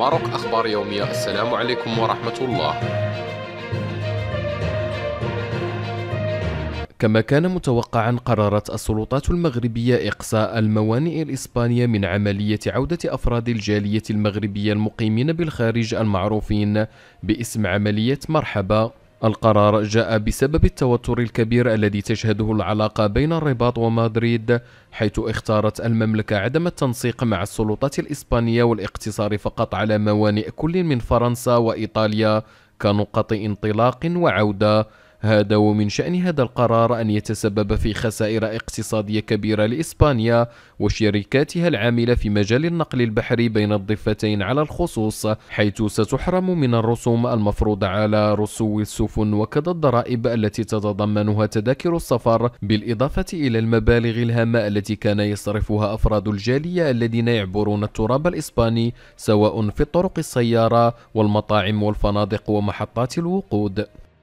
ماروك أخبار يومية السلام عليكم ورحمة الله كما كان متوقعا قررت السلطات المغربية إقصاء الموانئ الإسبانية من عملية عودة أفراد الجالية المغربية المقيمين بالخارج المعروفين باسم عملية مرحبا القرار جاء بسبب التوتر الكبير الذي تشهده العلاقة بين الرباط ومدريد حيث اختارت المملكة عدم التنسيق مع السلطات الإسبانية والاقتصار فقط على موانئ كل من فرنسا وإيطاليا كنقط انطلاق وعودة هذا ومن شأن هذا القرار أن يتسبب في خسائر اقتصادية كبيرة لإسبانيا وشركاتها العاملة في مجال النقل البحري بين الضفتين على الخصوص حيث ستحرم من الرسوم المفروضة على رسو السفن وكذا الضرائب التي تتضمنها تذاكر السفر بالإضافة إلى المبالغ الهامة التي كان يصرفها أفراد الجالية الذين يعبرون التراب الإسباني سواء في الطرق السيارة والمطاعم والفنادق ومحطات الوقود